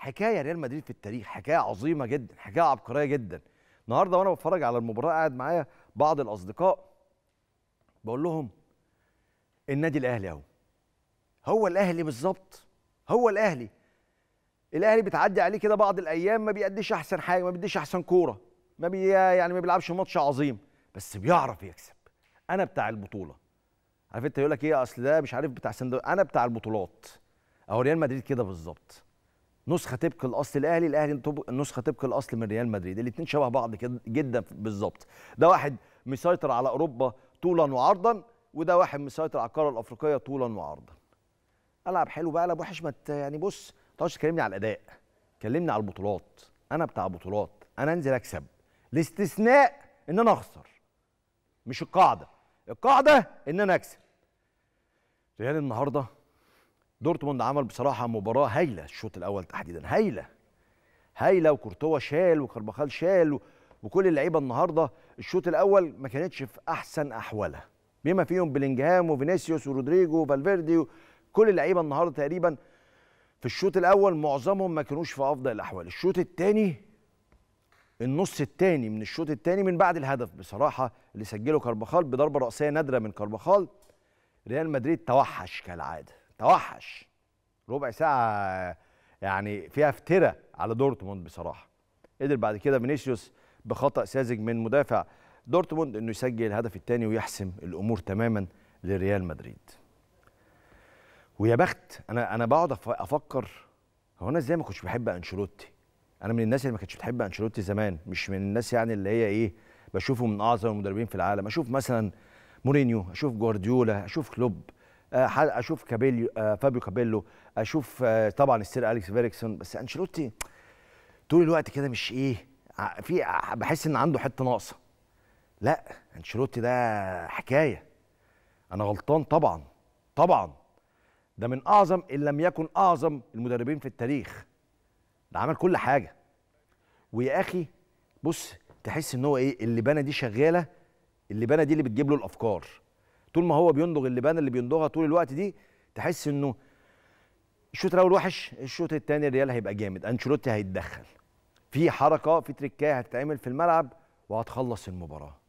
حكايه ريال مدريد في التاريخ حكايه عظيمه جدا حكايه عبقريه جدا النهارده وانا بتفرج على المباراه قاعد معايا بعض الاصدقاء بقول لهم النادي الاهلي اهو هو الاهلي بالظبط هو الاهلي الاهلي بتعدي عليه كده بعض الايام ما بيأديش احسن حاجه ما بيديش احسن كوره ما بي يعني ما بيلعبش ماتش عظيم بس بيعرف يكسب انا بتاع البطوله عارف انت يقول لك ايه اصل ده مش عارف بتاع صندوق انا بتاع البطولات اهو ريال مدريد كده بالظبط نسخه طبق الاصل الاهلي الاهلي نسخه طبق الاصل من ريال مدريد الاثنين شبه بعض جدا بالظبط ده واحد مسيطر على اوروبا طولا وعرضا وده واحد مسيطر على القاره الافريقيه طولا وعرضا العب حلو بقى ابو حشمت يعني بص ما تقعدش تكلمني على الاداء كلمني على البطولات انا بتاع بطولات انا انزل اكسب الاستثناء ان انا اخسر مش القاعده القاعده ان انا اكسب ريال النهارده دورتموند عمل بصراحه مباراه هايله الشوط الاول تحديدا هايله هايله وكورتوا شال وكربخال شال وكل اللعيبه النهارده الشوط الاول ما كانتش في احسن احوالها بما فيهم بلينجهام وفينيسيوس ورودريجو وفالفيردي كل اللعيبه النهارده تقريبا في الشوط الاول معظمهم ما كانوش في افضل الاحوال الشوط الثاني النص الثاني من الشوط الثاني من بعد الهدف بصراحه اللي سجله كربخال بضربه راسيه نادره من كربخال ريال مدريد توحش كالعاده توحش ربع ساعه يعني فيها افترة على دورتموند بصراحه قدر بعد كده فينيسيوس بخطا ساذج من مدافع دورتموند انه يسجل الهدف الثاني ويحسم الامور تماما لريال مدريد ويا بخت انا انا بقعد افكر هو انا ازاي ما كنتش بحب انشيلوتي انا من الناس اللي ما كانتش بتحب انشيلوتي زمان مش من الناس يعني اللي هي ايه بشوفه من اعظم المدربين في العالم اشوف مثلا مورينيو اشوف جوارديولا اشوف كلوب آه، اشوف كابيليو آه، فابيو كابيلو اشوف آه، طبعا السير اليكس فيريكسون بس انشيلوتي طول الوقت كده مش ايه في بحس ان عنده حته ناقصه لا انشيلوتي ده حكايه انا غلطان طبعا طبعا ده من اعظم ان لم يكن اعظم المدربين في التاريخ ده عمل كل حاجه ويا اخي بص تحس ان هو ايه اللي بنى دي شغاله اللي بنى دي اللي بتجيب له الافكار طول ما هو بيندغ اللبانه اللي بينضغها طول الوقت دي تحس انه الشوط الاول وحش الشوط الثاني الريال هيبقى جامد انشيلوتي هيتدخل في حركه في تريكايه هتتعمل في الملعب وهتخلص المباراه